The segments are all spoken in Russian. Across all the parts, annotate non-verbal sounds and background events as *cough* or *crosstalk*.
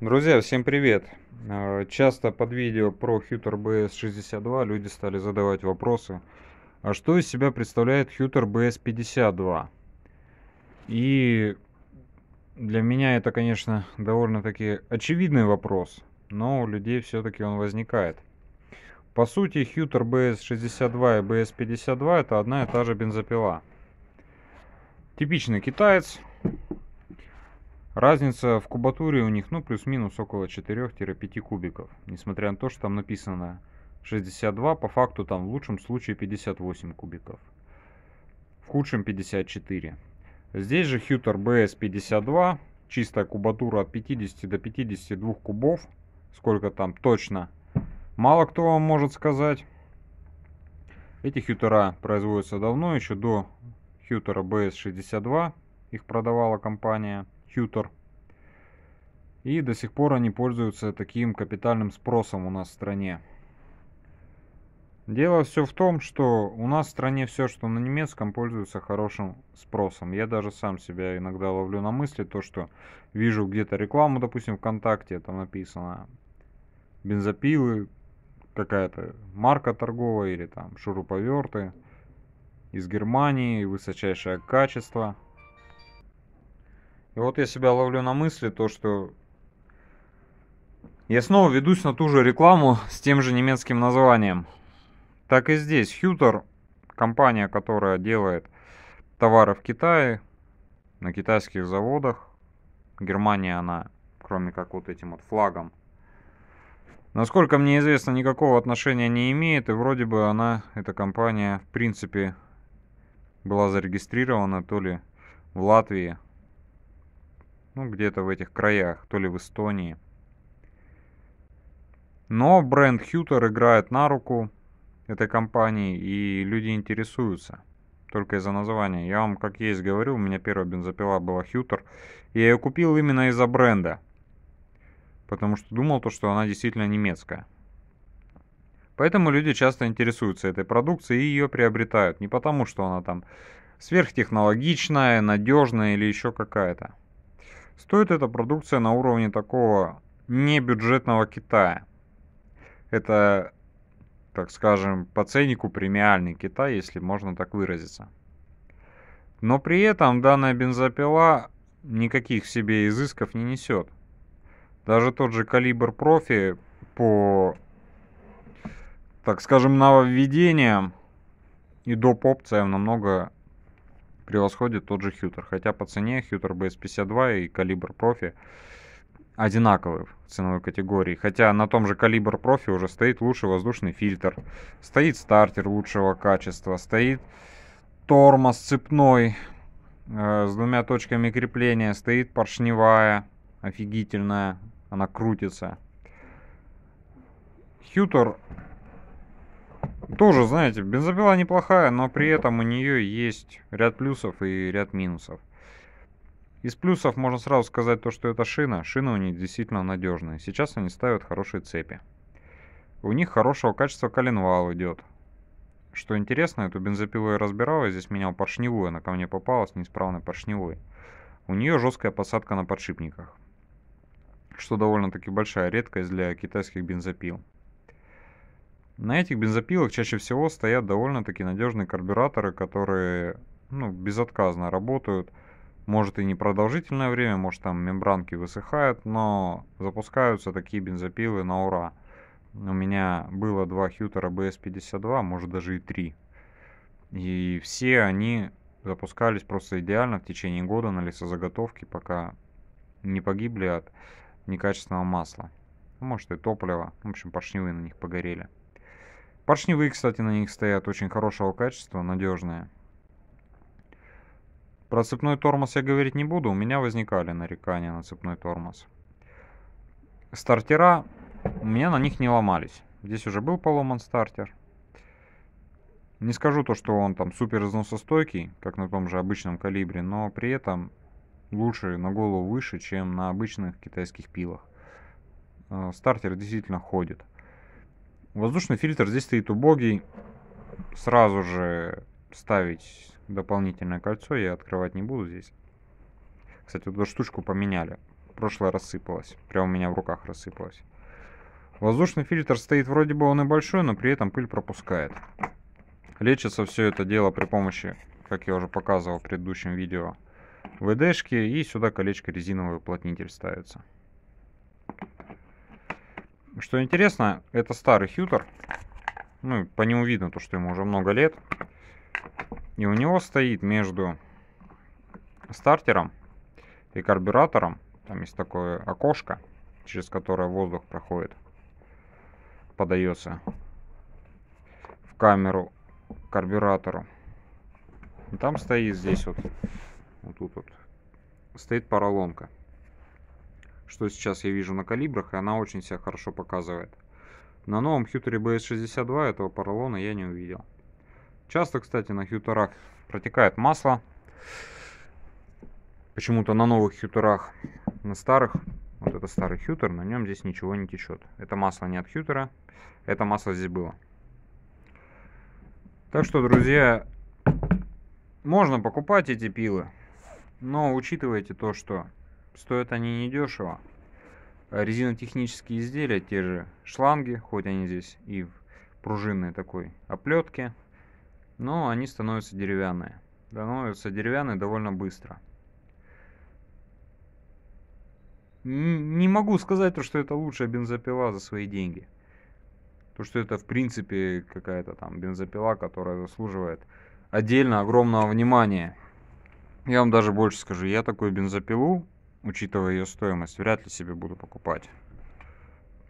Друзья, всем привет! Э, часто под видео про Хьютер BS62 люди стали задавать вопросы, а что из себя представляет Хьютер BS52? И для меня это, конечно, довольно-таки очевидный вопрос, но у людей все-таки он возникает. По сути, Хьютер BS62 и BS52 это одна и та же бензопила. Типичный китаец, Разница в кубатуре у них, ну, плюс-минус около 4-5 кубиков. Несмотря на то, что там написано 62, по факту там в лучшем случае 58 кубиков. В худшем 54. Здесь же Хьютер BS52, чистая кубатура от 50 до 52 кубов. Сколько там точно, мало кто вам может сказать. Эти хьютера производятся давно, еще до хьютера BS62 их продавала компания. Хьютор. И до сих пор они пользуются таким капитальным спросом у нас в стране. Дело все в том, что у нас в стране все, что на немецком, пользуется хорошим спросом. Я даже сам себя иногда ловлю на мысли, то, что вижу где-то рекламу, допустим, ВКонтакте, там написано бензопилы, какая-то марка торговая или там шуруповерты из Германии, высочайшее качество – и вот я себя ловлю на мысли, то что я снова ведусь на ту же рекламу с тем же немецким названием. Так и здесь. Хьютер, компания, которая делает товары в Китае, на китайских заводах. Германия, она, кроме как вот этим вот флагом, насколько мне известно, никакого отношения не имеет. И вроде бы она, эта компания, в принципе, была зарегистрирована то ли в Латвии, ну где-то в этих краях, то ли в Эстонии. Но бренд Хьютер играет на руку этой компании, и люди интересуются только из-за названия. Я вам как есть говорю, у меня первая бензопила была Хьютер, и я ее купил именно из-за бренда, потому что думал то, что она действительно немецкая. Поэтому люди часто интересуются этой продукцией и ее приобретают. Не потому, что она там сверхтехнологичная, надежная или еще какая-то. Стоит эта продукция на уровне такого небюджетного Китая. Это, так скажем, по ценнику премиальный Китай, если можно так выразиться. Но при этом данная бензопила никаких себе изысков не несет. Даже тот же калибр профи по, так скажем, нововведениям и доп. опциям намного превосходит тот же Хьютер. Хотя по цене Хьютер BS-52 и калибр профи одинаковые в ценовой категории. Хотя на том же калибр профи уже стоит лучший воздушный фильтр, стоит стартер лучшего качества, стоит тормоз цепной э, с двумя точками крепления, стоит поршневая, офигительная, она крутится. Хьютер тоже, знаете, бензопила неплохая, но при этом у нее есть ряд плюсов и ряд минусов. Из плюсов можно сразу сказать то, что это шина. Шина у них действительно надежная. Сейчас они ставят хорошие цепи. У них хорошего качества коленвал идет. Что интересно, эту бензопилу я разбирал, я здесь менял поршневую, она ко мне попалась неисправной поршневой. У нее жесткая посадка на подшипниках, что довольно-таки большая редкость для китайских бензопил. На этих бензопилах чаще всего стоят довольно-таки надежные карбюраторы, которые ну, безотказно работают. Может и не продолжительное время, может там мембранки высыхают, но запускаются такие бензопилы на ура. У меня было два Хьютера BS-52, может даже и три. И все они запускались просто идеально в течение года на лесозаготовке, пока не погибли от некачественного масла. Может и топлива. В общем, поршневые на них погорели. Поршневые, кстати, на них стоят очень хорошего качества, надежные. Про цепной тормоз я говорить не буду, у меня возникали нарекания на цепной тормоз. Стартера у меня на них не ломались. Здесь уже был поломан стартер. Не скажу то, что он там супер износостойкий, как на том же обычном калибре, но при этом лучше на голову выше, чем на обычных китайских пилах. Э, стартер действительно ходит. Воздушный фильтр здесь стоит убогий. Сразу же ставить дополнительное кольцо я открывать не буду здесь. Кстати, эту штучку поменяли. Прошлое рассыпалось. Прямо у меня в руках рассыпалось. Воздушный фильтр стоит вроде бы он и большой, но при этом пыль пропускает. Лечится все это дело при помощи, как я уже показывал в предыдущем видео, ВДшки и сюда колечко резиновый уплотнитель ставится. Что интересно, это старый хьютер. Ну, по нему видно то, что ему уже много лет. И у него стоит между стартером и карбюратором. Там есть такое окошко, через которое воздух проходит. Подается в камеру карбюратору. И там стоит здесь вот, вот тут вот, стоит поролонка что сейчас я вижу на калибрах, и она очень себя хорошо показывает. На новом хьютере BS-62 этого поролона я не увидел. Часто, кстати, на хьютерах протекает масло. Почему-то на новых хьютерах, на старых, вот это старый хьютер, на нем здесь ничего не течет. Это масло не от хьютера, это масло здесь было. Так что, друзья, можно покупать эти пилы, но учитывайте то, что стоят они недешево. Э, резинотехнические изделия, те же шланги, хоть они здесь и в пружинной такой оплетке, но они становятся деревянные. Становятся деревянные довольно быстро. Не могу сказать то, что это лучшая бензопила за свои деньги. То, что это в принципе какая-то там бензопила, которая заслуживает отдельно огромного внимания. Я вам даже больше скажу, я такую бензопилу учитывая ее стоимость, вряд ли себе буду покупать.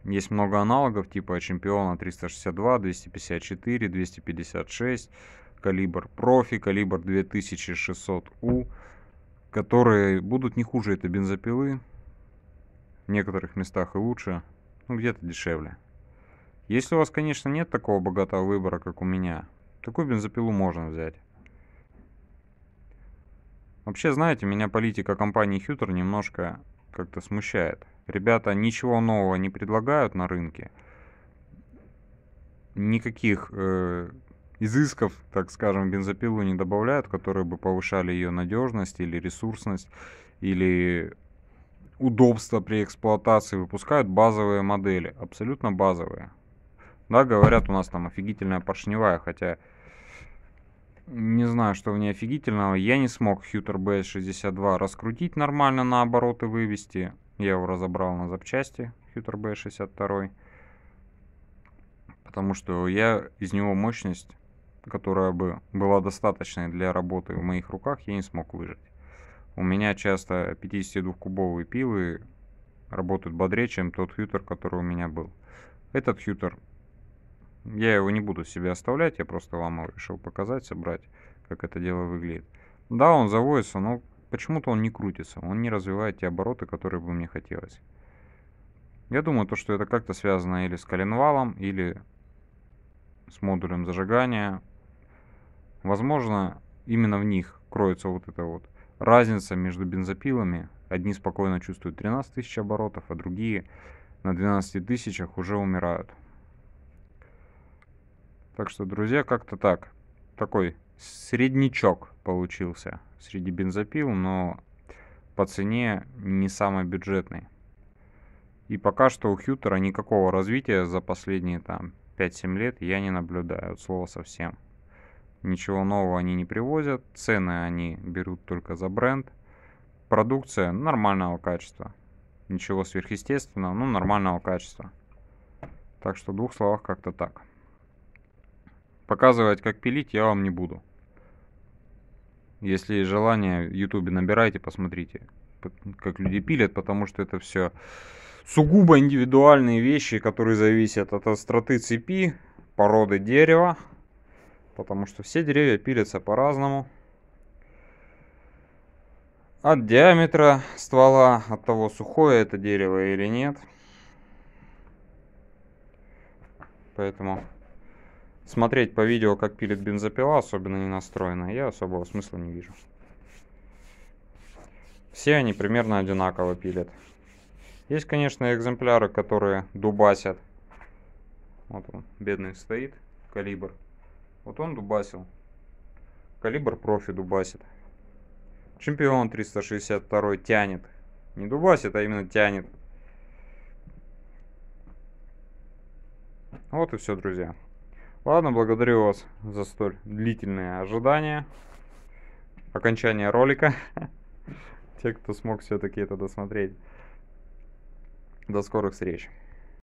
Есть много аналогов типа Чемпиона 362, 254, 256, калибр Профи, калибр 2600У, которые будут не хуже этой бензопилы, в некоторых местах и лучше, ну где-то дешевле. Если у вас, конечно, нет такого богатого выбора, как у меня, такую бензопилу можно взять. Вообще, знаете, меня политика компании Хьютер немножко как-то смущает. Ребята ничего нового не предлагают на рынке. Никаких э, изысков, так скажем, бензопилу не добавляют, которые бы повышали ее надежность или ресурсность, или удобство при эксплуатации. Выпускают базовые модели, абсолютно базовые. Да, говорят, у нас там офигительная поршневая, хотя не знаю, что в ней офигительного. Я не смог Хьютер BS62 раскрутить нормально на обороты вывести. Я его разобрал на запчасти, Хьютер BS62. Потому что я из него мощность, которая бы была достаточной для работы в моих руках, я не смог выжать. У меня часто 52-кубовые пилы работают бодрее, чем тот хьютер, который у меня был. Этот хьютер я его не буду себе оставлять, я просто вам решил показать, собрать, как это дело выглядит. Да, он заводится, но почему-то он не крутится, он не развивает те обороты, которые бы мне хотелось. Я думаю, то, что это как-то связано или с коленвалом, или с модулем зажигания. Возможно, именно в них кроется вот эта вот разница между бензопилами. Одни спокойно чувствуют 13 тысяч оборотов, а другие на 12 тысячах уже умирают. Так что, друзья, как-то так. Такой среднячок получился среди бензопил, но по цене не самый бюджетный. И пока что у Хьютера никакого развития за последние там 5-7 лет я не наблюдаю, от слова совсем. Ничего нового они не привозят, цены они берут только за бренд. Продукция нормального качества. Ничего сверхъестественного, но ну, нормального качества. Так что в двух словах как-то так. Показывать, как пилить, я вам не буду. Если есть желание, в ютубе набирайте, посмотрите, как люди пилят, потому что это все сугубо индивидуальные вещи, которые зависят от остроты цепи, породы дерева, потому что все деревья пилятся по-разному. От диаметра ствола, от того, сухое это дерево или нет. Поэтому смотреть по видео, как пилит бензопила, особенно не настроена, я особого смысла не вижу. Все они примерно одинаково пилят. Есть, конечно, экземпляры, которые дубасят. Вот он, бедный стоит, калибр. Вот он дубасил. Калибр профи дубасит. Чемпион 362 тянет. Не дубасит, а именно тянет. Вот и все, друзья. Ладно, благодарю вас за столь длительное ожидание окончание ролика. *laughs* Те, кто смог все-таки это досмотреть. До скорых встреч.